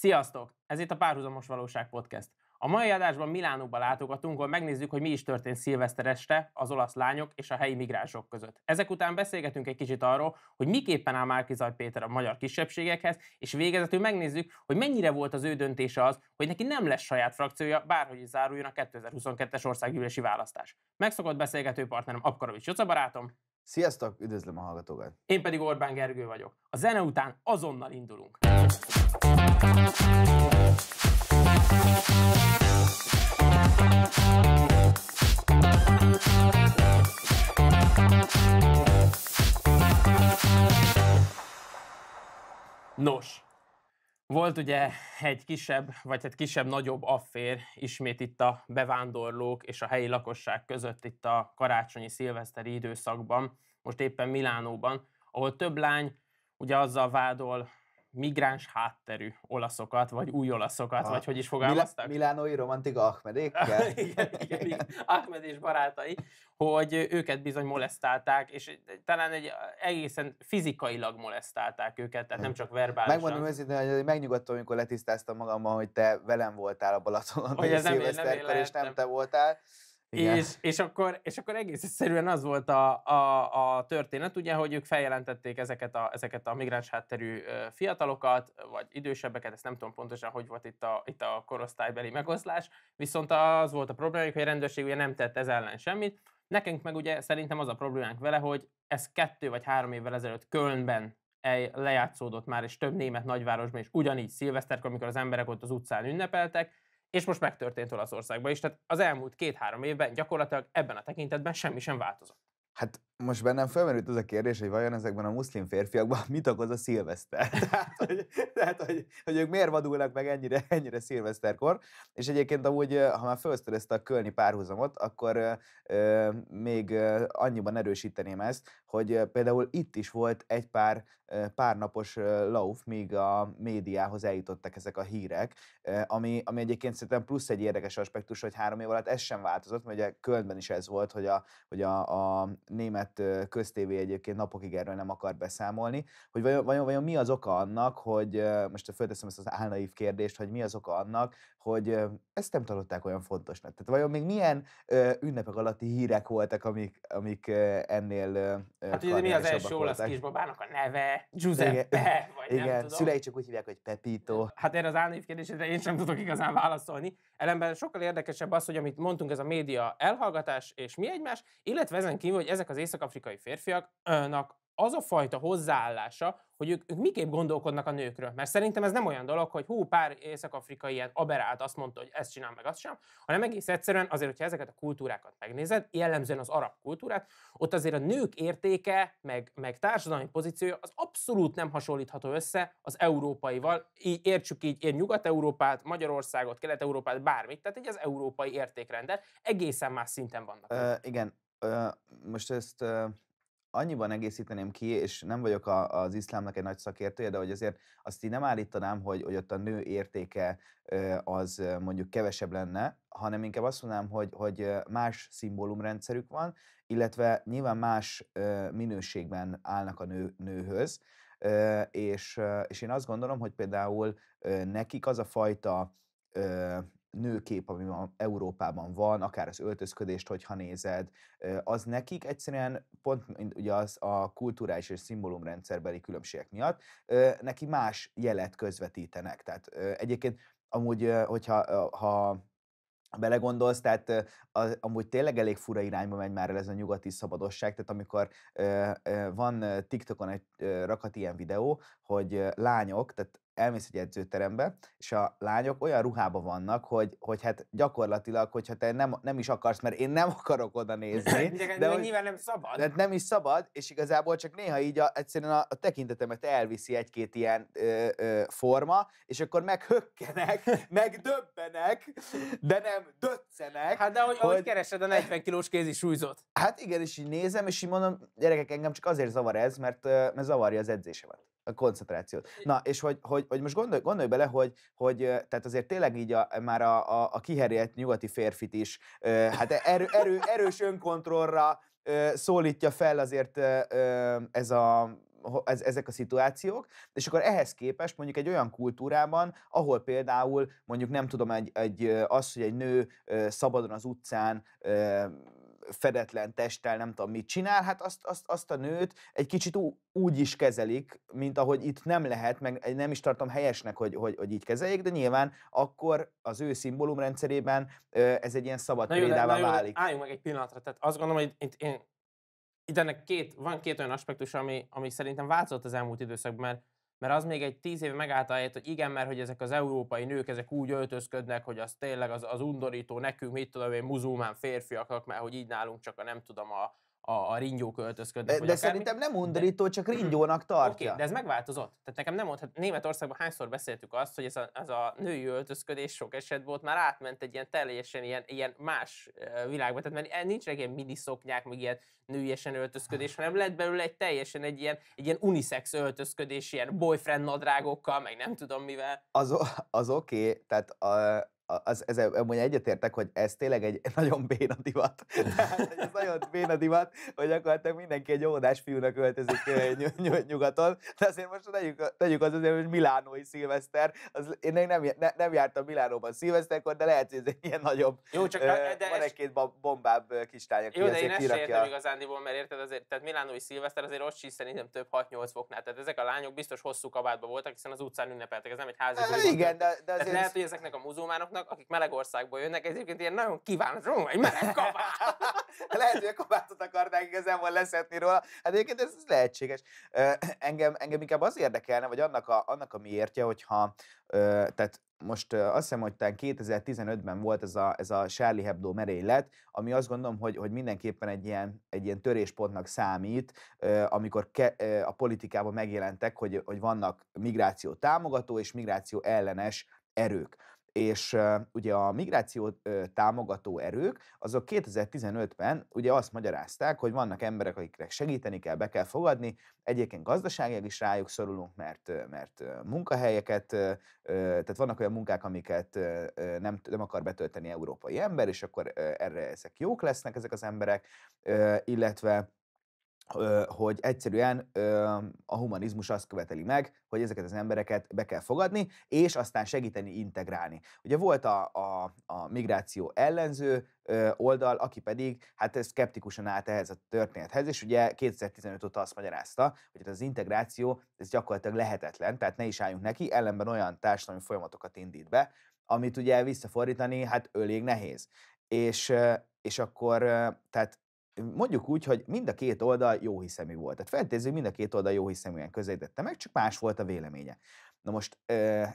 Sziasztok! Ez itt a Párhuzamos Valóság Podcast. A mai adásban Milánóba látogatunk, ahol megnézzük, hogy mi is történt szilveszter este az olasz lányok és a helyi migránsok között. Ezek után beszélgetünk egy kicsit arról, hogy miképpen áll Zaj Péter a magyar kisebbségekhez, és végezetül megnézzük, hogy mennyire volt az ő döntése az, hogy neki nem lesz saját frakciója, bárhogy is záruljon a 2022-es országgyűlési választás. Megszokott beszélgető partnerem Abkarovics Joca barátom. Sziasztok, üdvözlöm a hallgatókat! Én pedig Orbán Gergő vagyok. A zene után azonnal indulunk. Nos, volt ugye egy kisebb, vagy egy hát kisebb-nagyobb affér ismét itt a bevándorlók és a helyi lakosság között itt a karácsonyi szilveszteri időszakban, most éppen Milánóban, ahol több lány ugye azzal vádol migráns hátterű olaszokat, vagy új olaszokat, ha. Ah, vagy hogy is fogalmaztak. Mil- Milánói romantika Ahmedékkel? igen, igen, Ahmed és barátai, hogy őket bizony molesztálták, és talán egy egészen fizikailag molesztálták őket, tehát nem csak verbálisan. Megmondom őszintén, hogy megnyugodtam, amikor letisztáztam magammal, hogy te velem voltál a Balatonon, hogy ez nem, nem és nem te voltál. És, és, akkor, és akkor egész egyszerűen az volt a, a, a történet, ugye, hogy ők feljelentették ezeket a, ezeket a migráns hátterű fiatalokat, vagy idősebbeket, ezt nem tudom pontosan, hogy volt itt a, itt a korosztálybeli megoszlás, viszont az volt a problémájuk, hogy a rendőrség ugye nem tett ez ellen semmit. Nekünk meg ugye szerintem az a problémánk vele, hogy ez kettő vagy három évvel ezelőtt Kölnben lejátszódott már, és több német nagyvárosban is ugyanígy szilveszterkor, amikor az emberek ott az utcán ünnepeltek, és most megtörtént Olaszországban is. Tehát az elmúlt két-három évben gyakorlatilag ebben a tekintetben semmi sem változott. Hát most bennem felmerült az a kérdés, hogy vajon ezekben a muszlim férfiakban mit okoz a szilveszter? tehát, hogy, tehát hogy, hogy, ők miért vadulnak meg ennyire, ennyire szilveszterkor? És egyébként amúgy, ha már felhoztad ezt a kölni párhuzamot, akkor ö, még annyiban erősíteném ezt, hogy például itt is volt egy pár párnapos lauf, míg a médiához eljutottak ezek a hírek, ami, ami egyébként szerintem plusz egy érdekes aspektus, hogy három év alatt ez sem változott, mert ugye Kölnben is ez volt, hogy a, hogy a, a német német hát, köztévé egyébként napokig erről nem akar beszámolni, hogy vajon, vajon, vajon mi az oka annak, hogy most fölteszem ezt az álnaív kérdést, hogy mi az oka annak, hogy ezt nem tartották olyan fontosnak. Tehát vajon még milyen ünnepek alatti hírek voltak, amik, amik ennél Hát ugye mi az első olasz kisbabának a neve? Giuseppe, igen, vagy igen, nem tudom. szülei csak úgy hívják, hogy Pepito. Hát erre az álnaív kérdésre én sem tudok igazán válaszolni, Ellenben sokkal érdekesebb az, hogy amit mondtunk, ez a média elhallgatás és mi egymás, illetve ezen kívül, hogy ezek az észak-afrikai férfiaknak az a fajta hozzáállása, hogy ők, ők miképp gondolkodnak a nőkről. Mert szerintem ez nem olyan dolog, hogy hú, pár észak-afrikai ilyen aberált azt mondta, hogy ezt csinál, meg azt sem, hanem egész egyszerűen azért, hogyha ezeket a kultúrákat megnézed, jellemzően az arab kultúrát, ott azért a nők értéke, meg, meg társadalmi pozíciója az abszolút nem hasonlítható össze az európaival. Így értsük így, ér Nyugat-Európát, Magyarországot, Kelet-Európát, bármit, tehát így az európai értékrendet egészen más szinten vannak. Ö, igen, ö, most ezt ö annyiban egészíteném ki, és nem vagyok a, az iszlámnak egy nagy szakértője, de hogy azért azt így nem állítanám, hogy, hogy ott a nő értéke az mondjuk kevesebb lenne, hanem inkább azt mondanám, hogy, hogy más szimbólumrendszerük van, illetve nyilván más minőségben állnak a nő, nőhöz, és, és én azt gondolom, hogy például nekik az a fajta nőkép, ami ma Európában van, akár az öltözködést, hogyha nézed, az nekik egyszerűen pont ugye az a kulturális és szimbólumrendszerbeli különbségek miatt neki más jelet közvetítenek. Tehát egyébként amúgy, hogyha ha belegondolsz, tehát az, amúgy tényleg elég fura irányba megy már el ez a nyugati szabadosság, tehát amikor van TikTokon egy rakat ilyen videó, hogy lányok, tehát elmész egy edzőterembe, és a lányok olyan ruhában vannak, hogy, hogy hát gyakorlatilag, hogyha te nem, nem is akarsz, mert én nem akarok oda nézni. de, de hogy, nyilván nem szabad. De nem is szabad, és igazából csak néha így a, egyszerűen a, a tekintetemet elviszi egy-két ilyen ö, ö, forma, és akkor meghökkenek, megdöbbenek, de nem döccenek. Hát de hogy, hogy ahogy keresed a 40 kilós kézi súlyzót. Hát igen, és így nézem, és így mondom, gyerekek, engem csak azért zavar ez, mert, mert zavarja az edzésemet a koncentrációt. Na, és hogy, hogy, hogy most gondolj, gondolj bele, hogy, hogy tehát azért tényleg így a, már a, a, a kiherélt nyugati férfit is, hát erő, erő, erős önkontrollra szólítja fel azért ez a ez, ezek a szituációk, és akkor ehhez képest mondjuk egy olyan kultúrában, ahol például mondjuk nem tudom, egy, egy, az, hogy egy nő szabadon az utcán fedetlen testtel nem tudom mit csinál, hát azt, azt, azt a nőt egy kicsit ú, úgy is kezelik, mint ahogy itt nem lehet, meg nem is tartom helyesnek, hogy, hogy, hogy így kezeljék, de nyilván akkor az ő szimbólumrendszerében ez egy ilyen szabad példává válik. Álljunk meg egy pillanatra, tehát azt gondolom, hogy itt, én, itt ennek két, van két olyan aspektus, ami, ami szerintem változott az elmúlt időszakban, mert mert az még egy tíz év megállt helyett, hogy igen, mert hogy ezek az európai nők, ezek úgy öltözködnek, hogy az tényleg az, az undorító nekünk, mit tudom én, muzulmán férfiaknak, mert hogy így nálunk csak a nem tudom a, a, a ringyók öltözködnek. De, de szerintem nem undorító, csak mhm. ringyónak tartja. Oké, okay, de ez megváltozott. Tehát nekem nem mondhat, hát Németországban hányszor beszéltük azt, hogy ez a, ez a női öltözködés sok esetben ott már átment egy ilyen teljesen ilyen, ilyen más világba. Tehát mert nincs ilyen mini szoknyák, meg ilyen nőiesen öltözködés, hanem lett belőle egy teljesen egy ilyen, egy ilyen unisex öltözködés, ilyen boyfriend nadrágokkal, meg nem tudom mivel. Az, az oké, okay. tehát a, az, ez, mondja, egyetértek, hogy ez tényleg egy nagyon béna divat. Tehát, ez nagyon béna divat, hogy akartak mindenki egy óvodás fiúnak öltözik ny- ny- nyugaton, de azért most tegyük, tegyük az azért, hogy Milánói szilveszter, az, én nem nem, nem jártam Milánóban szilveszterkor, de lehet, hogy ez egy ilyen nagyobb, jó, csak, ö, de van egy-két bombább kislány, aki Jó, de én ezt sem értem igazándiból, mert érted, azért, tehát Milánói szilveszter azért ott is szerintem több 6-8 foknál, tehát ezek a lányok biztos hosszú kabátban voltak, hiszen az utcán ünnepeltek, ez nem egy házi. Igen, de, de azért... Tehát lehet, hogy ezeknek a muzulmánoknak azoknak, akik országból jönnek, egyébként ilyen nagyon hogy egy meleg kabát. Lehet, hogy a kabátot akarták igazából leszetni róla. Hát egyébként ez, ez lehetséges. Engem, engem inkább az érdekelne, vagy annak a, annak a miértje, hogyha tehát most azt hiszem, hogy 2015-ben volt ez a, ez a Charlie Hebdo merénylet, ami azt gondolom, hogy, hogy mindenképpen egy ilyen, egy ilyen töréspontnak számít, amikor ke, a politikában megjelentek, hogy, hogy vannak migráció támogató és migráció ellenes erők és ugye a migráció támogató erők, azok 2015-ben ugye azt magyarázták, hogy vannak emberek, akikre segíteni kell, be kell fogadni, egyébként gazdaságilag is rájuk szorulunk, mert, mert munkahelyeket, tehát vannak olyan munkák, amiket nem, nem akar betölteni európai ember, és akkor erre ezek jók lesznek ezek az emberek, illetve hogy egyszerűen a humanizmus azt követeli meg, hogy ezeket az embereket be kell fogadni, és aztán segíteni, integrálni. Ugye volt a, a, a migráció ellenző oldal, aki pedig hát szkeptikusan állt ehhez a történethez, és ugye 2015 óta azt magyarázta, hogy hát az integráció ez gyakorlatilag lehetetlen, tehát ne is álljunk neki, ellenben olyan társadalmi folyamatokat indít be, amit ugye visszafordítani hát elég nehéz. És, és akkor tehát mondjuk úgy, hogy mind a két oldal jó hiszemű volt. Tehát hogy mind a két oldal jó hiszeműen közelítette meg, csak más volt a véleménye. Na most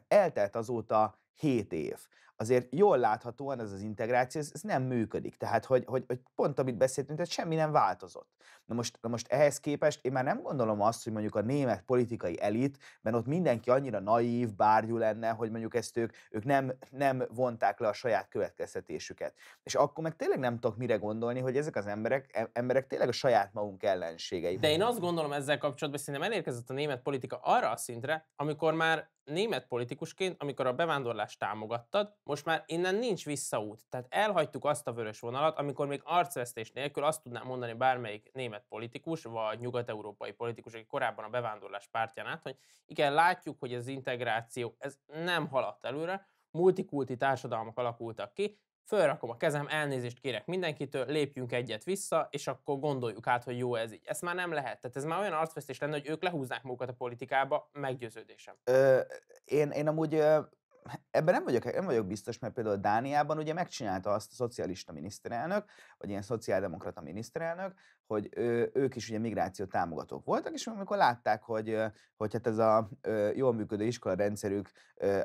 eltelt azóta 7 év azért jól láthatóan ez az integráció, ez, ez nem működik. Tehát, hogy, hogy, hogy pont amit beszéltünk, tehát semmi nem változott. Na most, na most ehhez képest én már nem gondolom azt, hogy mondjuk a német politikai elit, mert ott mindenki annyira naív, bárgyú lenne, hogy mondjuk ezt ők, ők nem, nem vonták le a saját következtetésüket. És akkor meg tényleg nem tudok mire gondolni, hogy ezek az emberek, e, emberek tényleg a saját magunk ellenségei. De én azt gondolom ezzel kapcsolatban, szerintem elérkezett a német politika arra a szintre, amikor már német politikusként, amikor a bevándorlást támogattad, most már innen nincs visszaút. Tehát elhagytuk azt a vörös vonalat, amikor még arcvesztés nélkül azt tudnám mondani bármelyik német politikus, vagy nyugat-európai politikus, aki korábban a bevándorlás pártján át hogy igen, látjuk, hogy az integráció ez nem haladt előre, multikulti társadalmak alakultak ki, fölrakom a kezem, elnézést kérek mindenkitől, lépjünk egyet vissza, és akkor gondoljuk át, hogy jó ez így. Ezt már nem lehet. Tehát ez már olyan arcvesztés lenne, hogy ők lehúznák magukat a politikába, meggyőződésem. Ö, én, én amúgy ö, ebben nem vagyok, nem vagyok biztos, mert például Dániában ugye megcsinálta azt a szocialista miniszterelnök, vagy ilyen szociáldemokrata miniszterelnök, hogy ő, ők is ugye migráció támogatók voltak, és amikor látták, hogy, hogy hát ez a jól működő iskola rendszerük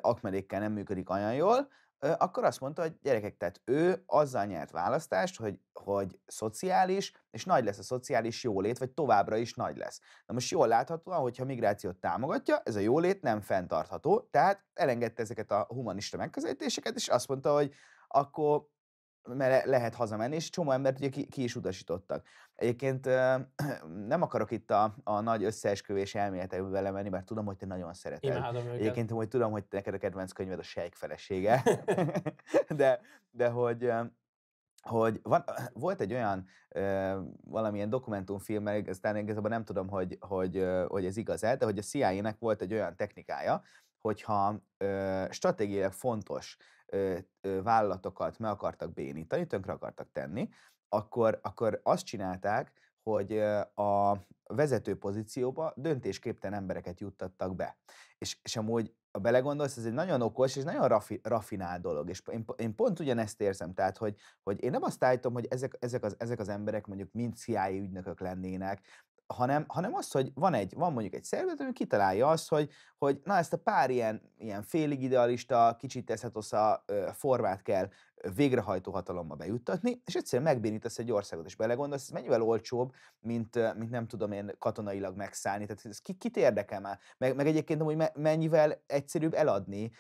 akmerékkel nem működik olyan jól, akkor azt mondta, hogy gyerekek, tehát ő azzal nyert választást, hogy, hogy szociális, és nagy lesz a szociális jólét, vagy továbbra is nagy lesz. Na most jól láthatóan, hogyha migrációt támogatja, ez a jólét nem fenntartható, tehát elengedte ezeket a humanista megközelítéseket, és azt mondta, hogy akkor mert lehet hazamenni, és csomó embert ugye ki, ki is utasítottak. Egyébként nem akarok itt a, a nagy összeesküvés elméletekbe belemenni, mert tudom, hogy te nagyon szereted. Imádom őket. Egyébként hogy tudom, hogy neked a kedvenc könyved a sejk felesége, de, de hogy hogy van, volt egy olyan ö, valamilyen dokumentumfilm, mert aztán igazából nem tudom, hogy, hogy, ö, hogy ez igaz-e, de hogy a CIA-nek volt egy olyan technikája, hogyha ö, stratégiailag fontos vállalatokat meg akartak bénítani, tönkre akartak tenni, akkor, akkor azt csinálták, hogy a vezető pozícióba döntésképtelen embereket juttattak be. És, és amúgy ha belegondolsz, ez egy nagyon okos és nagyon rafi, rafinált dolog, és én, én pont ugyanezt érzem, tehát, hogy, hogy én nem azt állítom, hogy ezek, ezek, az, ezek az emberek mondjuk mind CIA ügynökök lennének, hanem, hanem az, hogy van egy, van mondjuk egy szervezet, ami kitalálja azt, hogy, hogy na ezt a pár ilyen, ilyen félig idealista, kicsit a formát kell végrehajtó hatalomba bejuttatni, és egyszerűen megbénítesz egy országot, és belegondolsz, ez mennyivel olcsóbb, mint, mint nem tudom én katonailag megszállni, tehát ez ki, kit érdekel már, meg, meg egyébként hogy mennyivel egyszerűbb eladni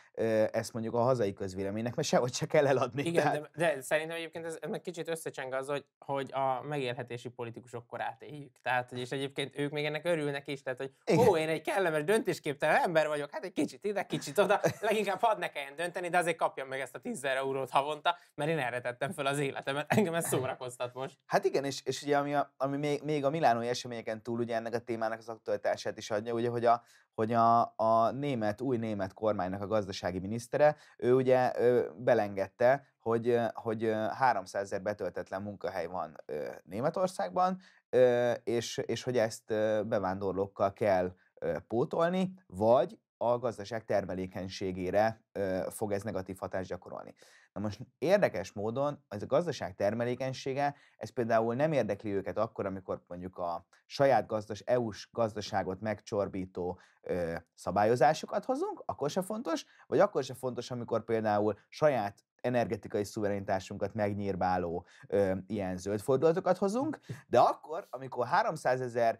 ezt mondjuk a hazai közvéleménynek, mert sehogy se kell eladni. Igen, tehát... de, de, szerintem egyébként ez, ez meg kicsit összecseng az, hogy, hogy a megélhetési politikusok korát éljük. Tehát, és egyébként ők még ennek örülnek is, tehát, hogy Igen. ó, én egy kellemes döntésképtelen ember vagyok, hát egy kicsit ide, kicsit oda, leginkább hadd ne kelljen dönteni, de azért kapjam meg ezt a 10 eurót havonta, mondta, mert én erre tettem fel az életemet, engem ez szórakoztat most. Hát igen, és, és ugye ami, a, ami még, még, a milánói eseményeken túl ugye ennek a témának az aktualitását is adja, ugye, hogy a, hogy a, a német, új német kormánynak a gazdasági minisztere, ő ugye ő belengedte, hogy, hogy 300 ezer betöltetlen munkahely van Németországban, és, és hogy ezt bevándorlókkal kell pótolni, vagy a gazdaság termelékenységére fog ez negatív hatást gyakorolni. Na most érdekes módon ez a gazdaság termelékenysége, ez például nem érdekli őket akkor, amikor mondjuk a saját gazdas, EU-s gazdaságot megcsorbító ö, szabályozásokat hozunk, akkor se fontos, vagy akkor se fontos, amikor például saját energetikai szuverenitásunkat megnyírbáló ö, ilyen zöld fordulatokat hozunk, de akkor, amikor 300 ezer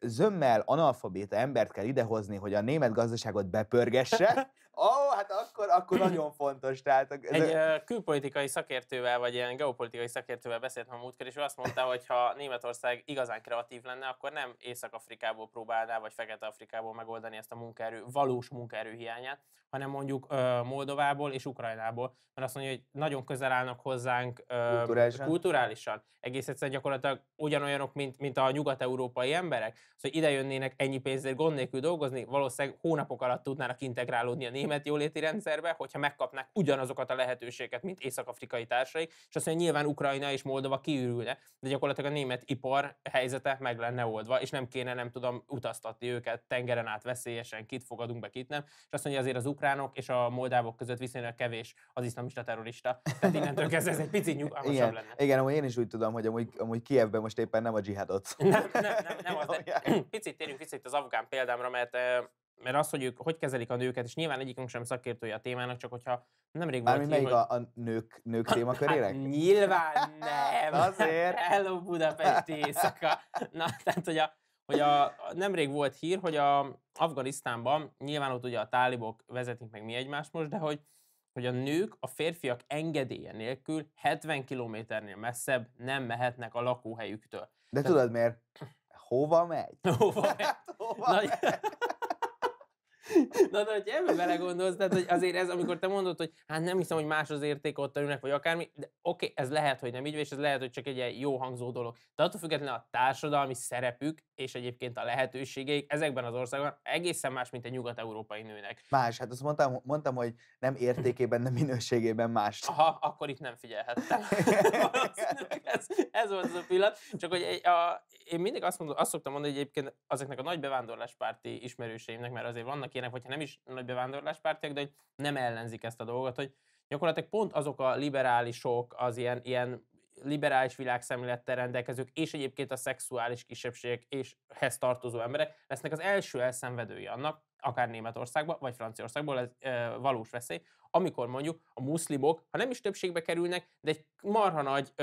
zömmel analfabéta embert kell idehozni, hogy a német gazdaságot bepörgesse, Ó, oh, hát akkor, akkor nagyon fontos. Tehát ez Egy a... külpolitikai szakértővel, vagy ilyen geopolitikai szakértővel beszéltem a múltkor, és ő azt mondta, hogy ha Németország igazán kreatív lenne, akkor nem Észak-Afrikából próbálná, vagy Fekete-Afrikából megoldani ezt a munkaerő, valós munkaerő hiányát, hanem mondjuk uh, Moldovából és Ukrajnából. Mert azt mondja, hogy nagyon közel állnak hozzánk uh, kulturálisan. kulturálisan. Egész egyszerűen gyakorlatilag ugyanolyanok, mint, mint a nyugat-európai emberek. Szóval ide jönnének ennyi pénzért gond nélkül dolgozni, valószínűleg hónapok alatt tudnának integrálódni a német jóléti rendszerbe, hogyha megkapnák ugyanazokat a lehetőséget, mint észak-afrikai társaik, és azt mondja, nyilván Ukrajna és Moldova kiürülne, de gyakorlatilag a német ipar helyzete meg lenne oldva, és nem kéne, nem tudom, utaztatni őket tengeren át veszélyesen, kit fogadunk be, kit nem, és azt mondja, azért az ukránok és a moldávok között viszonylag kevés az iszlamista terrorista. Tehát innentől kezdve ez egy picit nyugalmasabb igen, lenne. Igen, amúgy én is úgy tudom, hogy amúgy, amúgy Kievben most éppen nem a dzsihadot. Nem, nem, nem, nem az, de picit térjünk vissza itt az afgán példámra, mert eh, mert az, hogy ők hogy kezelik a nőket, és nyilván egyikünk sem szakértője a témának, csak hogyha nemrég volt Mármint melyik hogy... a, a, nők, nők témakörének? Hát, nyilván nem! Azért! Hello Budapesti éjszaka! Na, tehát, hogy a, hogy a, nemrég volt hír, hogy a Afganisztánban, nyilván ott ugye a tálibok vezetik meg mi egymást most, de hogy, hogy a nők a férfiak engedélye nélkül 70 kilométernél messzebb nem mehetnek a lakóhelyüktől. De Tehát, tudod miért? Hova megy? Hova megy? Hát, hova Na, megy? Na, de hogy ebbe belegondolsz, tehát hogy azért ez, amikor te mondod, hogy hát nem hiszem, hogy más az érték ott ülnek, vagy akármi, de oké, okay, ez lehet, hogy nem így, és ez lehet, hogy csak egy ilyen jó hangzó dolog. De attól függetlenül a társadalmi szerepük és egyébként a lehetőségeik ezekben az országban egészen más, mint egy nyugat-európai nőnek. Más, hát azt mondtam, mondtam hogy nem értékében, nem minőségében más. Aha, akkor itt nem figyelhettem. ez, ez volt az a pillanat. Csak hogy a, én mindig azt, mondom, azt szoktam mondani, hogy egyébként azoknak a nagy bevándorláspárti ismerőseimnek, mert azért vannak ilyenek, hogyha nem is nagy bevándorláspártiak, de hogy nem ellenzik ezt a dolgot, hogy gyakorlatilag pont azok a liberálisok, az ilyen, ilyen liberális világszemlélettel rendelkezők, és egyébként a szexuális kisebbségek és hez tartozó emberek lesznek az első elszenvedői annak, akár Németországba, vagy Franciaországból, ez e, valós veszély, amikor mondjuk a muszlimok, ha nem is többségbe kerülnek, de egy marha nagy e,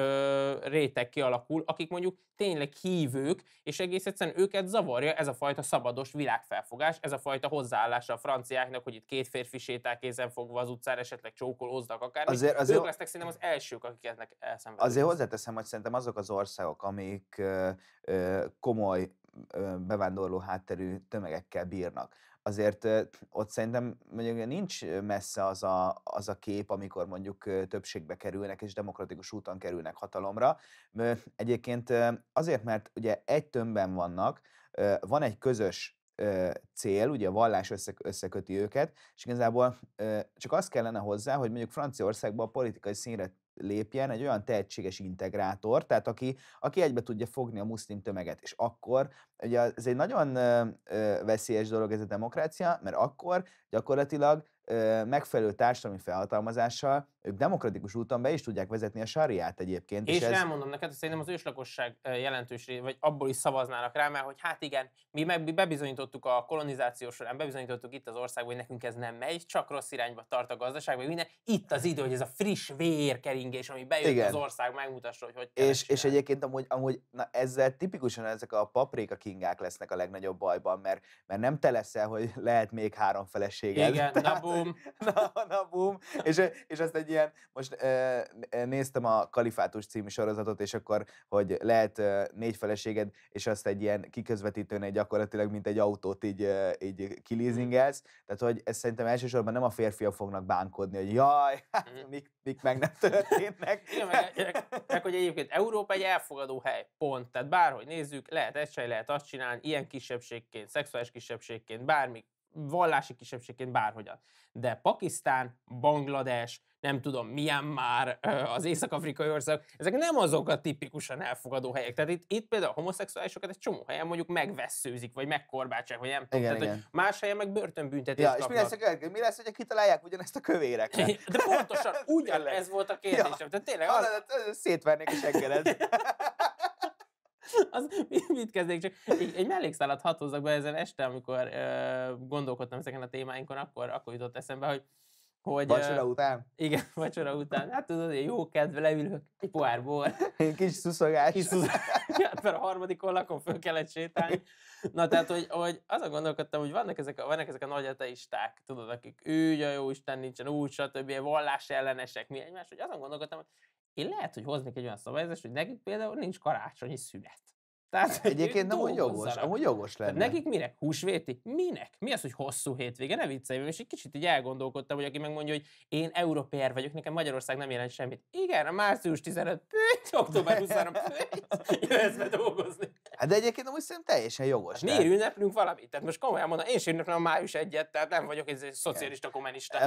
réteg kialakul, akik mondjuk tényleg hívők, és egész egyszerűen őket zavarja ez a fajta szabados világfelfogás, ez a fajta hozzáállása a franciáknak, hogy itt két férfi sétál kézen fogva az utcára, esetleg csókolóznak akár. Azért, azért, ők lesznek szerintem az elsők, akik eznek elszenvedik. Azért hozzáteszem, hogy szerintem azok az országok, amik ö, ö, komoly bevándorló hátterű tömegekkel bírnak azért ott szerintem mondjuk nincs messze az a, az a kép, amikor mondjuk többségbe kerülnek és demokratikus úton kerülnek hatalomra. Egyébként azért, mert ugye egy tömbben vannak, van egy közös cél, ugye a vallás összeköti őket, és igazából csak az kellene hozzá, hogy mondjuk Franciaországban a politikai színre lépjen egy olyan tehetséges integrátor, tehát aki, aki egybe tudja fogni a muszlim tömeget. És akkor, ugye ez egy nagyon veszélyes dolog ez a demokrácia, mert akkor gyakorlatilag megfelelő társadalmi felhatalmazással ők demokratikus úton be is tudják vezetni a sáriát egyébként. És, és ez... elmondom neked, hogy szerintem az őslakosság jelentős, vagy abból is szavaznának rá, mert hogy hát igen, mi meg mi bebizonyítottuk a kolonizáció során, bebizonyítottuk itt az ország, hogy nekünk ez nem megy, csak rossz irányba tart a gazdaság, vagy minden. Itt az idő, hogy ez a friss vérkeringés, ami bejött igen. az ország, megmutassa, hogy hogy és, és egyébként amúgy, amúgy na, ezzel tipikusan ezek a paprika kingák lesznek a legnagyobb bajban, mert, mert nem te leszel, hogy lehet még három feleséged. Igen, Tehát, na bum. Na, na bum. És, és azt egy egy ilyen, most néztem a Kalifátus című sorozatot, és akkor, hogy lehet négy feleséged, és azt egy ilyen kiközvetítőnél gyakorlatilag, mint egy autót így, így mm. kilízingelsz. Tehát, hogy ez szerintem elsősorban nem a férfiak fognak bánkodni, hogy jaj, hát mm. mik, mik meg nem történnek. Igen, meg, meg, e, meg, hogy egyébként Európa egy elfogadó hely, pont. Tehát bárhogy nézzük, lehet ezt csinálni, lehet azt csinálni, ilyen kisebbségként, szexuális kisebbségként, bármi vallási kisebbségként bárhogyan. De Pakisztán, Banglades, nem tudom, milyen már az észak-afrikai ország, ezek nem azok a tipikusan elfogadó helyek. Tehát itt, itt például a homoszexuálisokat egy csomó helyen mondjuk megvesszőzik, vagy megkorbácsák, vagy nem tudom. Igen, tehát, igen. Hogy más helyen meg börtönbüntetést ja, kapnak. és mi lesz, a, mi lesz, hogyha kitalálják ugyanezt a kövérek? De pontosan ugyan ez volt a kérdésem. Ja. Tehát tényleg az... Hát, szétvernék is engedet. az mit kezdjék? csak egy, egy mellékszálat hatózzak be ezen este, amikor ö, gondolkodtam ezeken a témáinkon, akkor, akkor jutott eszembe, hogy hogy... Vacsora uh, után? Igen, vacsora után. Hát tudod, hogy jó kedve leülök egy pohárból. Egy kis szuszogás. Kis szuszogás. hát mert a harmadik lakom föl kellett sétálni. Na tehát, hogy, hogy azon gondolkodtam, hogy vannak ezek, a, vannak ezek a nagy ateisták, tudod, akik ő, a jó Isten nincsen úgy, stb. vallás ellenesek, mi egymás, hogy azon gondolkodtam, hogy én lehet, hogy hoznék egy olyan szabályozást, hogy nekik például nincs karácsonyi szület. Tehát egyébként nem úgy jogos, amúgy jogos lenne. Tehát nekik minek? Húsvéti? Minek? Mi az, hogy hosszú hétvége? Ne viccelj, és egy kicsit így elgondolkodtam, hogy aki megmondja, hogy én európér vagyok, nekem Magyarország nem jelent semmit. Igen, a március 15, október 23, püty, jössz be dolgozni. Hát de egyébként amúgy szerintem teljesen jogos. Hát, miért ünneplünk valamit? Tehát most komolyan mondom, én sem ünneplem a május egyet, tehát nem vagyok egy szocialista kommunista.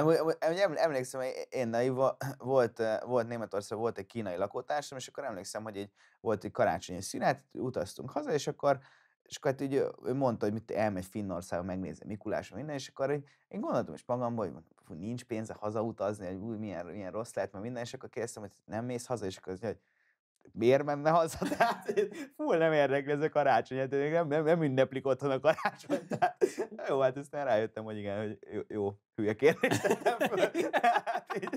Emlékszem, hogy én naiv volt, eh, volt Németország, volt egy kínai lakótársam, és akkor emlékszem, hogy egy volt egy karácsonyi szünet, utaztunk haza, és akkor és akkor hát így ő mondta, hogy mit elmegy Finnországba, megnézni Mikulásra minden, és akkor így, én gondoltam is magamban, hogy fú, nincs pénze hazautazni, hogy új, milyen, milyen rossz lehet, mert minden, és akkor kérdeztem, hogy nem mész haza, és akkor hogy miért menne haza? Tehát full nem érdekli ez a karácsony, hát nem, nem, nem ünneplik otthon a karácsony. Tehát, jó, hát aztán rájöttem, hogy igen, hogy jó, jó hülye kérdés. Hát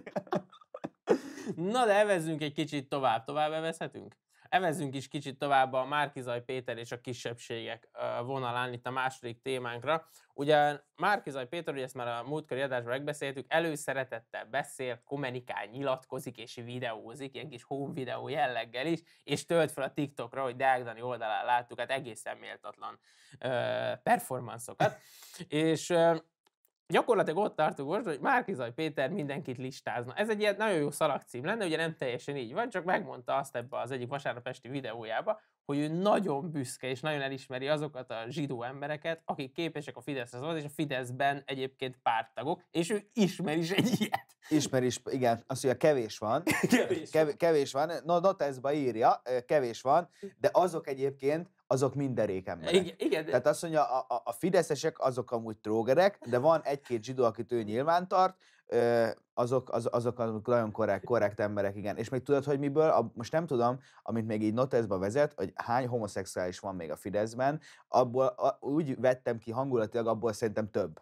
Na de evezzünk egy kicsit tovább. Tovább evezhetünk? Evezünk is kicsit tovább a Márkizaj Péter és a kisebbségek vonalán itt a második témánkra. Ugye Márkizaj Péter, ugye ezt már a múltkori adásban megbeszéltük, előszeretettel beszél, kommunikál, nyilatkozik és videózik, ilyen kis home videó jelleggel is, és tölt fel a TikTokra, hogy Deák Dani oldalán láttuk, hát egészen méltatlan ö, performanszokat. és ö, gyakorlatilag ott tartunk most, hogy Márkizaj Péter mindenkit listázna. Ez egy ilyen nagyon jó szalagcím lenne, ugye nem teljesen így van, csak megmondta azt ebbe az egyik vasárnap esti videójába, hogy ő nagyon büszke és nagyon elismeri azokat a zsidó embereket, akik képesek a Fideszhez szavazni, és a Fideszben egyébként párttagok, és ő ismer is egy ilyet. Ismer is, igen, azt mondja, kevés van. kevés. kevés van. No, Notezba írja, kevés van, de azok egyébként, azok minderék emberek. Igen, igen. De... Tehát azt mondja, a, a, a fideszesek azok amúgy trógerek, de van egy-két zsidó, akit ő nyilván tart, azok, az, azok, azok nagyon korrekt, korrekt emberek, igen. És még tudod, hogy miből? A, most nem tudom, amit még így notezba vezet, hogy hány homoszexuális van még a Fideszben, abból a, úgy vettem ki hangulatilag, abból szerintem több.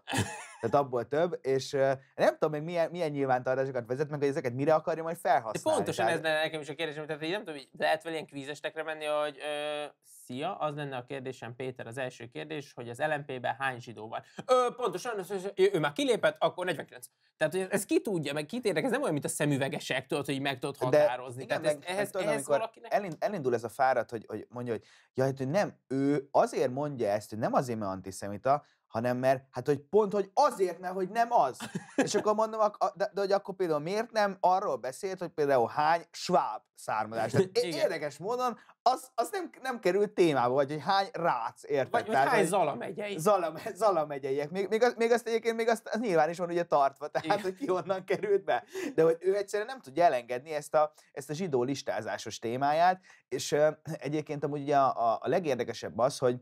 Tehát abból több, és nem tudom még milyen, milyen nyilvántartásokat vezet meg, hogy ezeket mire akarja majd felhasználni. De pontosan tehát... ez lenne nekem is a kérdésem, tehát nem tudom, lehet vele ilyen kvízestekre menni, hogy ö, szia, az lenne a kérdésem, Péter, az első kérdés, hogy az LMP-ben hány zsidó van. Ö, pontosan, ő, ő már kilépett, akkor 49. Tehát hogy ez ki tudja, meg kit érdekel, ez nem olyan, mint a szemüvegesek, tudod, hogy meg tudod határozni. De, igen, tehát ez, ehhez, tudod, ehhez valakinek... elindul ez a fáradt, hogy, hogy mondja, hogy ja, hogy nem, ő azért mondja ezt, hogy nem azért, mert antiszemita, hanem mert, hát hogy pont, hogy azért, mert hogy nem az. És akkor mondom, de, de hogy akkor például miért nem arról beszélt, hogy például hány sváb származás. Tehát érdekes módon az, az nem, nem került témába, vagy hogy hány rác, érted? Vagy, tehát, hány zalamegyei. Zalam, zalamegyeiek. Még, még, az, még azt egyébként, még azt, az nyilván is van ugye tartva, tehát Igen. hogy ki onnan került be. De hogy ő egyszerűen nem tudja elengedni ezt a, ezt a zsidó listázásos témáját, és ö, egyébként amúgy ugye a, a, a legérdekesebb az, hogy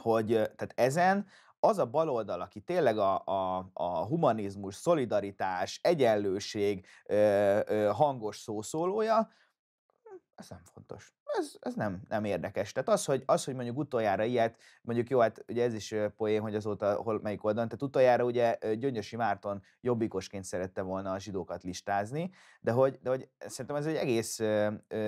hogy tehát ezen az a baloldal, aki tényleg a, a, a humanizmus, szolidaritás, egyenlőség ö, ö, hangos szószólója, hm, ez nem fontos ez, ez nem, nem érdekes. Tehát az hogy, az, hogy mondjuk utoljára ilyet, mondjuk jó, hát ugye ez is poén, hogy azóta hol, melyik oldalon, tehát utoljára ugye Gyöngyösi Márton jobbikosként szerette volna a zsidókat listázni, de hogy, de hogy szerintem ez egy egész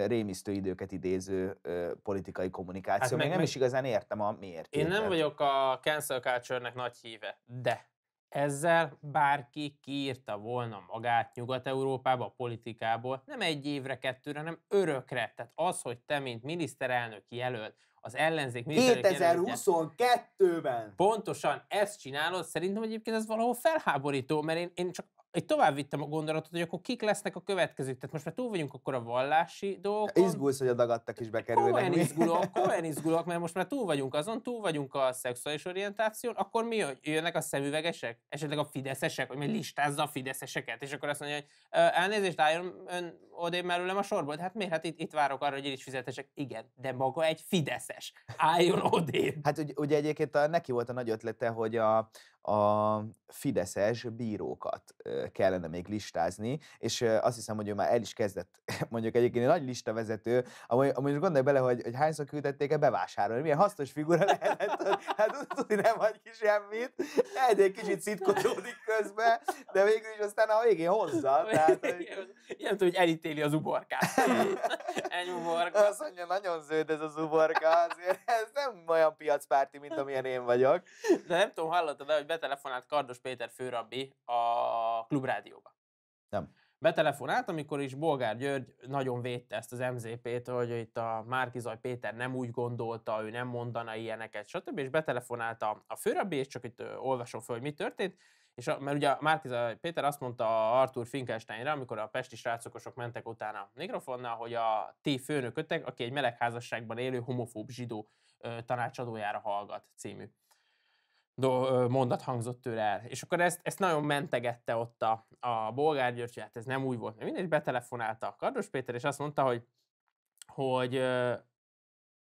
rémisztő időket idéző politikai kommunikáció. Hát meg, Még nem meg, is igazán értem a miért. Én nem vagyok a cancel culture nagy híve, de ezzel bárki kiírta volna magát Nyugat-Európába a politikából, nem egy évre, kettőre, hanem örökre. Tehát az, hogy te, mint miniszterelnök jelölt, az ellenzék miniszterelnök 2022-ben! Pontosan ezt csinálod, szerintem egyébként ez valahol felháborító, mert én, én csak itt tovább vittem a gondolatot, hogy akkor kik lesznek a következők. Tehát most már túl vagyunk akkor a vallási dolgokon. Izgulsz, hogy a dagadtak is bekerülnek. Komolyan izgulok, komolyan izgulok, mert most már túl vagyunk azon, túl vagyunk a szexuális orientáción, akkor mi jönnek a szemüvegesek? Esetleg a fideszesek, hogy listázza a fideszeseket, és akkor azt mondja, hogy elnézést álljon ön odébb merülem a sorból. Hát miért? Hát itt, itt várok arra, hogy én is fizetesek. Igen, de maga egy fideszes. Álljon odébb. Hát ugye egyébként a, neki volt a nagy ötlete, hogy a, a fideszes bírókat kellene még listázni, és azt hiszem, hogy ő már el is kezdett, mondjuk egyébként egy nagy listavezető, amúgy, amúgy gondolj bele, hogy, hogy hányszor küldették-e bevásárolni, milyen hasznos figura lehetett, hát tudni nem hagy ki semmit, egy, egy kicsit szitkotódik közben, de végül is aztán a végén hozza. Tehát, hogy... Ilyen, hogy elítéli az uborkát. Egy uborka. Azt mondja, nagyon zöld ez az uborka, azért ez nem olyan piacpárti, mint amilyen én vagyok. De nem tudom, hallottad hogy betelefonált Kardos Péter főrabbi a klubrádióba. Nem. Betelefonált, amikor is Bolgár György nagyon védte ezt az MZP-t, hogy itt a Márkizaj Péter nem úgy gondolta, ő nem mondana ilyeneket, stb. És betelefonált a, főrabbi, és csak itt olvasom föl, hogy mi történt, és a, mert ugye a Márkiza Péter azt mondta Arthur Finkelsteinre, amikor a pesti srácokosok mentek utána mikrofonnal, hogy a ti főnökötek, aki egy melegházasságban élő homofób zsidó ö, tanácsadójára hallgat című mondat hangzott tőle el. És akkor ezt, ezt nagyon mentegette ott a, a bolgár György, hát ez nem új volt, mert mindegy, betelefonálta a Kardos Péter, és azt mondta, hogy, hogy,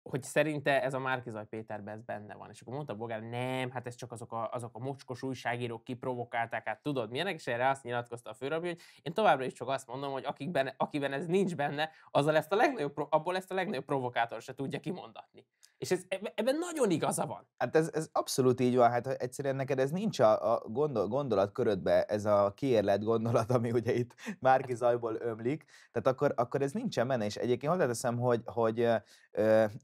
hogy szerinte ez a Márkizaj Péterben ez benne van. És akkor mondta a bolgár, nem, hát ez csak azok a, azok a mocskos újságírók kiprovokálták, hát tudod milyenek, és erre azt nyilatkozta a főrabbi, hogy én továbbra is csak azt mondom, hogy akik benne, akiben ez nincs benne, azzal ezt a legnagyobb, abból ezt a legnagyobb provokátor se tudja kimondatni. És ez, ebben nagyon igaza van. Hát ez, ez abszolút így van, hát egyszerűen neked ez nincs a, a gondol, körödbe, ez a kiérlet gondolat, ami ugye itt Márki zajból ömlik, tehát akkor, akkor ez nincsen benne, és egyébként hozzáteszem, hogy, hogy ö,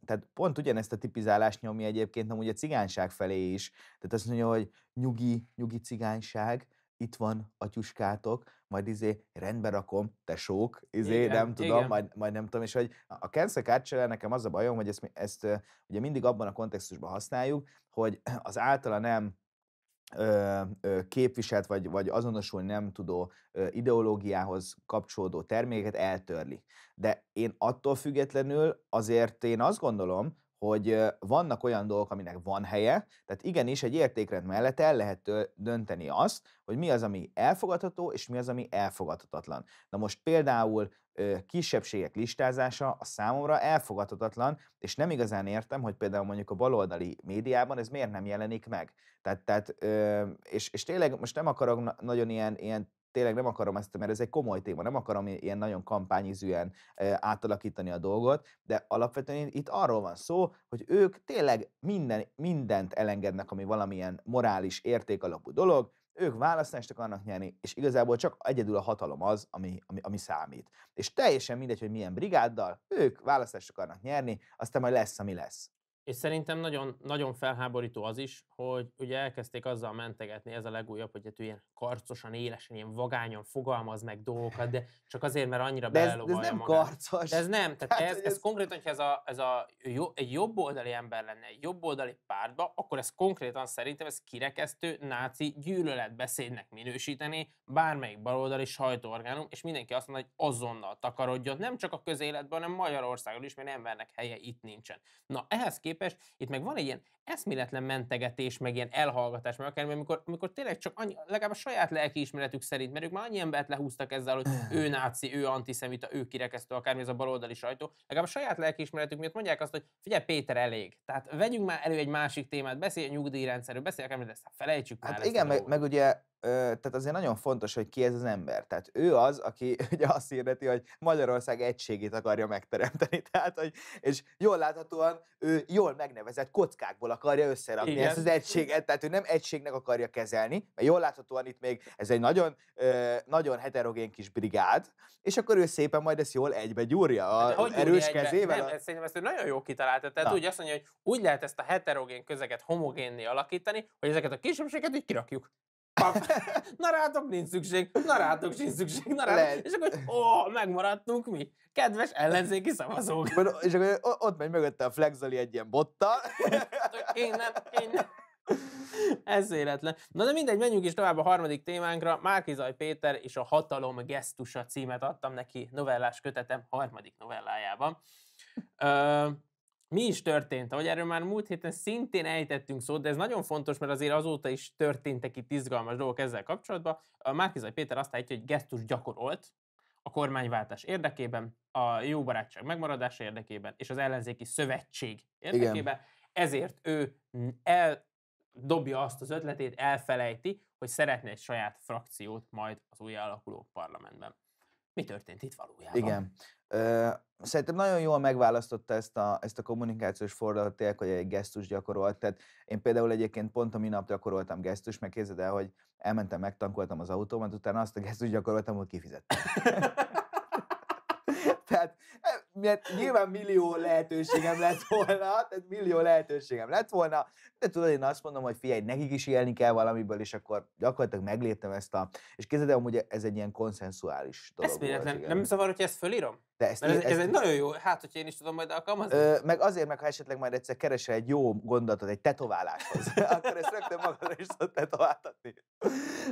tehát pont ugyanezt a tipizálást nyomja egyébként amúgy a cigányság felé is, tehát azt mondja, hogy nyugi, nyugi cigányság, itt van a tyuskátok, majd izé rendbe rakom, tesók, izé igen, nem tudom, igen. Majd, majd nem tudom, és hogy a cancel culture nekem az a bajom, hogy ezt, ezt ugye mindig abban a kontextusban használjuk, hogy az általa nem képviselt, vagy, vagy azonosulni nem tudó ideológiához kapcsolódó terméket eltörli. De én attól függetlenül azért én azt gondolom, hogy vannak olyan dolgok, aminek van helye, tehát igenis egy értékrend mellett el lehet dönteni azt, hogy mi az, ami elfogadható, és mi az, ami elfogadhatatlan. Na most például kisebbségek listázása a számomra elfogadhatatlan, és nem igazán értem, hogy például mondjuk a baloldali médiában ez miért nem jelenik meg. Tehát, tehát és, és tényleg most nem akarok nagyon ilyen, ilyen tényleg nem akarom ezt, mert ez egy komoly téma, nem akarom ilyen nagyon kampányizűen átalakítani a dolgot, de alapvetően itt arról van szó, hogy ők tényleg minden, mindent elengednek, ami valamilyen morális érték alapú dolog, ők választást akarnak nyerni, és igazából csak egyedül a hatalom az, ami, ami, ami számít. És teljesen mindegy, hogy milyen brigáddal, ők választást akarnak nyerni, aztán majd lesz, ami lesz. És szerintem nagyon, nagyon felháborító az is, hogy ugye elkezdték azzal mentegetni, ez a legújabb, hogy hát ilyen karcosan, élesen, ilyen vagányon fogalmaz meg dolgokat, de csak azért, mert annyira de ez, de ez nem magát. karcos. De ez nem, tehát, tehát ez, ez, ez, konkrétan, hogyha ez, a, ez a, jó, egy jobboldali ember lenne egy jobboldali pártba, akkor ez konkrétan szerintem ez kirekesztő náci gyűlöletbeszédnek minősíteni bármelyik baloldali sajtóorganum és mindenki azt mondja, hogy azonnal takarodjon, nem csak a közéletben, hanem Magyarországon is, mert embernek helye itt nincsen. Na, ehhez képest. Itt meg van egy ilyen eszméletlen mentegetés, meg ilyen elhallgatás, meg akár, amikor, amikor tényleg csak annyi, legalább a saját lelkiismeretük szerint, mert ők már annyi embert lehúztak ezzel, hogy hm. ő náci, ő antiszemita, ő kirekesztő, akármi ez a baloldali sajtó, legalább a saját lelkiismeretük miatt mondják azt, hogy figyelj, Péter elég. Tehát vegyünk már elő egy másik témát, beszélj a nyugdíjrendszerről, beszélj akármi, de hát ezt felejtsük már. Hát igen, meg, meg, ugye tehát azért nagyon fontos, hogy ki ez az ember. Tehát ő az, aki ugye azt hirdeti, hogy Magyarország egységét akarja megteremteni. Tehát, hogy, és jól láthatóan ő jól megnevezett kockákból akarja összerakni Igen. ezt az egységet. Tehát ő nem egységnek akarja kezelni, mert jól láthatóan itt még ez egy nagyon, nagyon heterogén kis brigád, és akkor ő szépen majd ezt jól egybe gyúrja a hát, hogy erős egybe? kezével. Nem, a... szerintem ezt ő nagyon jó kitalálta. Tehát Na. úgy azt mondja, hogy úgy lehet ezt a heterogén közeget homogénni alakítani, hogy ezeket a kisebbségeket így kirakjuk na rátok nincs szükség, na rátok sincs szükség, na rátok. És akkor, ó, megmaradtunk mi, kedves ellenzéki szavazók. És akkor ott megy mögötte a flexeli egy ilyen botta. Én nem, én nem. Ez életlen. Na de mindegy, menjünk is tovább a harmadik témánkra. Márkizaj Péter és a Hatalom gesztusa címet adtam neki novellás kötetem harmadik novellájában mi is történt, ahogy erről már múlt héten szintén ejtettünk szót, de ez nagyon fontos, mert azért azóta is történtek itt izgalmas dolgok ezzel kapcsolatban. A Márkizai Péter azt állítja, hogy gesztus gyakorolt a kormányváltás érdekében, a jó barátság megmaradása érdekében, és az ellenzéki szövetség érdekében. Igen. Ezért ő eldobja azt az ötletét, elfelejti, hogy szeretne egy saját frakciót majd az új alakuló parlamentben. Mi történt itt valójában? Igen. Szerintem nagyon jól megválasztotta ezt a, ezt a kommunikációs fordulatot, tényleg, hogy egy gesztus gyakorolt. Tehát én például egyébként pont a minap gyakoroltam gesztus, meg képzeld el, hogy elmentem, megtankoltam az autómat, utána azt a gesztus gyakoroltam, hogy kifizettem. Tehát e, mert nyilván millió lehetőségem lett volna, tehát millió lehetőségem lett volna, de tudod, én azt mondom, hogy figyelj, nekik is élni kell valamiből, és akkor gyakorlatilag megléptem ezt a... És képzeld hogy ez egy ilyen konszenzuális dolog. Ez Volt, nem zavar, hogy ezt fölírom? De ezt, ez, ez, ez, egy nagyon jó, hát hogy én is tudom majd alkalmazni. Ö, meg azért, meg ha esetleg majd egyszer keresel egy jó gondolatot egy tetováláshoz, akkor ezt rögtön magadra is tudod tetováltatni.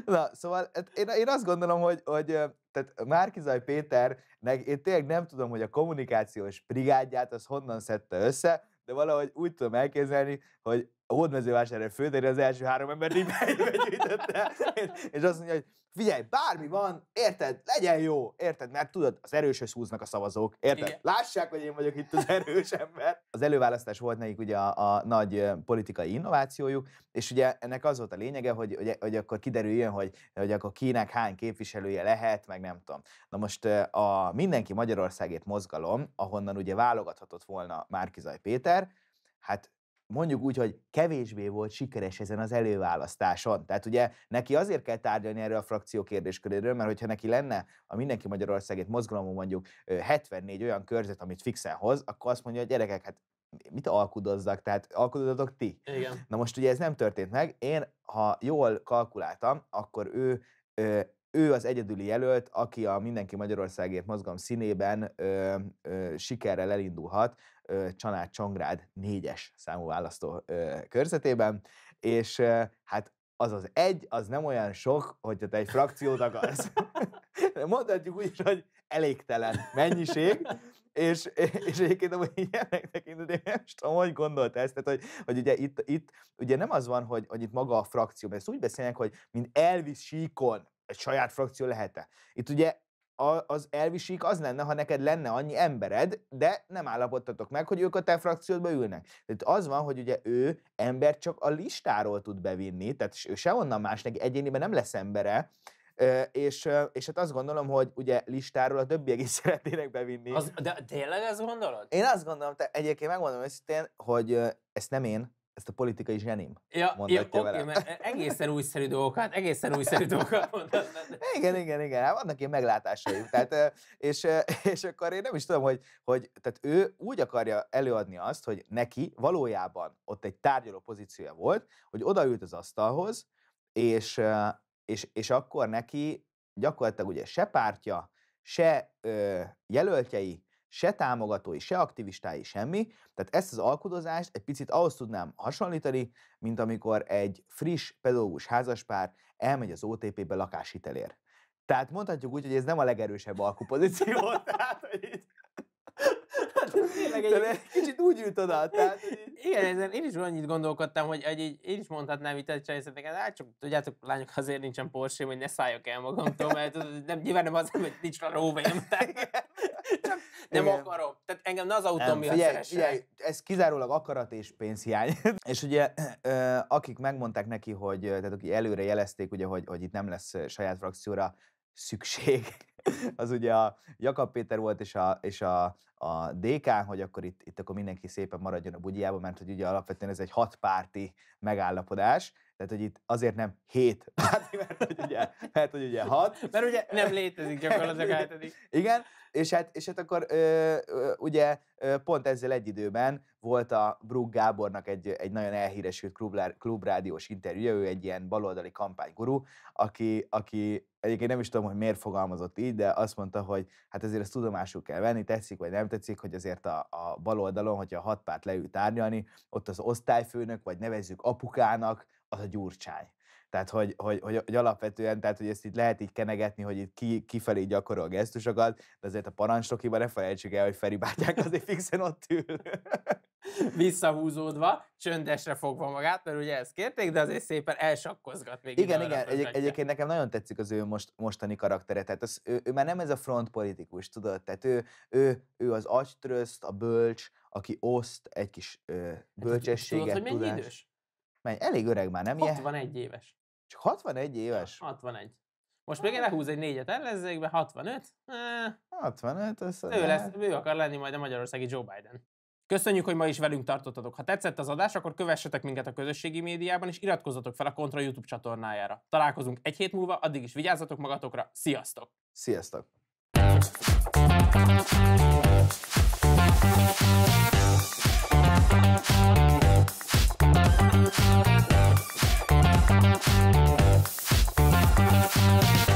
Na, szóval hát, én, én azt gondolom, hogy, hogy tehát Márkizaj Péternek én tényleg nem tudom, hogy a kommunikációs brigádját az honnan szedte össze, de valahogy úgy tudom elképzelni, hogy a hódmezővásárhely főterén az első három ember így és azt mondja, hogy figyelj, bármi van, érted, legyen jó, érted, mert tudod, az erősös húznak a szavazók, érted? Igen. Lássák, hogy én vagyok itt az erős ember. Az előválasztás volt nekik ugye a, a nagy politikai innovációjuk, és ugye ennek az volt a lényege, hogy, hogy, hogy akkor kiderüljön, hogy, hogy akkor kinek hány képviselője lehet, meg nem tudom. Na most a Mindenki Magyarországért mozgalom, ahonnan ugye válogathatott volna Márkizaj Péter, hát mondjuk úgy, hogy kevésbé volt sikeres ezen az előválasztáson. Tehát ugye neki azért kell tárgyalni erről a frakció kérdésköréről, mert hogyha neki lenne a Mindenki Magyarországért mozgalomú mondjuk 74 olyan körzet, amit fixen hoz, akkor azt mondja, hogy gyerekek, hát mit alkudozzak, tehát alkudozatok ti. Igen. Na most ugye ez nem történt meg, én ha jól kalkuláltam, akkor ő ő az egyedüli jelölt, aki a Mindenki Magyarországért mozgalom színében ö, ö, sikerrel elindulhat ö, Csanád Csongrád négyes számú választó ö, körzetében, és ö, hát az az egy, az nem olyan sok, hogyha te egy frakciót akarsz. Mondhatjuk úgy is, hogy elégtelen mennyiség, és, és egyébként amúgy ilyenek én nem tudom, hogy gondolt ezt, tehát, hogy, hogy ugye itt, itt ugye nem az van, hogy, hogy itt maga a frakció, mert ezt úgy beszélnek, hogy mint Elvis síkon, egy saját frakció lehet-e? Itt ugye az elvisik az lenne, ha neked lenne annyi embered, de nem állapodtatok meg, hogy ők a te frakciódba ülnek. Tehát az van, hogy ugye ő ember csak a listáról tud bevinni, tehát ő se onnan más, neki egyéniben nem lesz embere, és, és hát azt gondolom, hogy ugye listáról a többiek is szeretnének bevinni. Az, de tényleg ezt gondolod? Én azt gondolom, te egyébként megmondom őszintén, hogy ezt nem én, ezt a politikai zsenim ja, mondatja ja, okay, vele. Mert egészen újszerű dolgokat, egészen újszerű dolgokat mondtad. igen, igen, igen, hát vannak ilyen meglátásai. Tehát, és, és akkor én nem is tudom, hogy, hogy tehát ő úgy akarja előadni azt, hogy neki valójában ott egy tárgyaló pozíciója volt, hogy odaült az asztalhoz, és, és, és akkor neki gyakorlatilag ugye se pártja, se ö, jelöltjei, se támogatói, se aktivistái, semmi. Tehát ezt az alkudozást egy picit ahhoz tudnám hasonlítani, mint amikor egy friss pedagógus házaspár elmegy az OTP-be lakáshitelér. Tehát mondhatjuk úgy, hogy ez nem a legerősebb alkupozíció. tehát, hogy Hát, tényleg egy, kicsit úgy ült oda. Tehát, hogy igen, ezen én is annyit gondolkodtam, hogy egy, én is mondhatnám itt a csajszeteket, hát csak tudjátok, lányok, azért nincsen porsche hogy ne szálljak el magamtól, mert nem, nyilván nem az, hogy nincs a róvém. Csak nem igen. akarom. Tehát engem ne az autó miatt figyelj, figyelj, ez kizárólag akarat és pénzhiány. és ugye akik megmondták neki, hogy tehát akik előre jelezték, ugye, hogy, hogy itt nem lesz saját frakcióra szükség, az ugye a Jakab Péter volt és a, és a, a DK, hogy akkor itt, itt akkor mindenki szépen maradjon a bugyjába, mert hogy ugye alapvetően ez egy hatpárti megállapodás, tehát, hogy itt azért nem hét mert hogy ugye, mert hát, hogy ugye hat. Mert ugye nem létezik gyakorlatilag a hetedik. Igen, és hát, és hát akkor ö, ö, ugye ö, pont ezzel egy időben volt a Brug Gábornak egy, egy nagyon elhíresült klubrádiós klubrádiós interjúja, ő egy ilyen baloldali kampányguru, aki, aki egyébként nem is tudom, hogy miért fogalmazott így, de azt mondta, hogy hát ezért ezt tudomásul kell venni, tetszik vagy nem tetszik, hogy azért a, a baloldalon, hogyha a hat párt leül tárgyalni, ott az osztályfőnök, vagy nevezzük apukának, az a gyurcsány. Tehát, hogy, hogy, hogy, hogy alapvetően, tehát, hogy ezt itt lehet így kenegetni, hogy itt ki, kifelé gyakorol gesztusokat, de azért a parancsnokiban ne felejtsük el, hogy Feri bátyák azért fixen ott ül. Visszahúzódva, csöndesre fogva magát, mert ugye ezt kérték, de azért szépen elsakkozgat még. Igen, igen, egy, egyébként nekem nagyon tetszik az ő most, mostani karaktere, tehát az, ő, ő, már nem ez a front politikus, tudod, tehát ő, ő, ő az agytrözt, a bölcs, aki oszt egy kis ö, hát, bölcsességet, tudod, hogy mennyi idős? Menj, elég öreg már, nem 61 ilyen? éves. Csak 61 éves? 61. Most még hát. lehúz egy négyet ellenzékbe, 65. Eh, 65, az ő, lesz, ő akar lenni majd a magyarországi Joe Biden. Köszönjük, hogy ma is velünk tartottatok. Ha tetszett az adás, akkor kövessetek minket a közösségi médiában, és iratkozzatok fel a Kontra YouTube csatornájára. Találkozunk egy hét múlva, addig is vigyázzatok magatokra. Sziasztok! Sziasztok! Thank you. Thank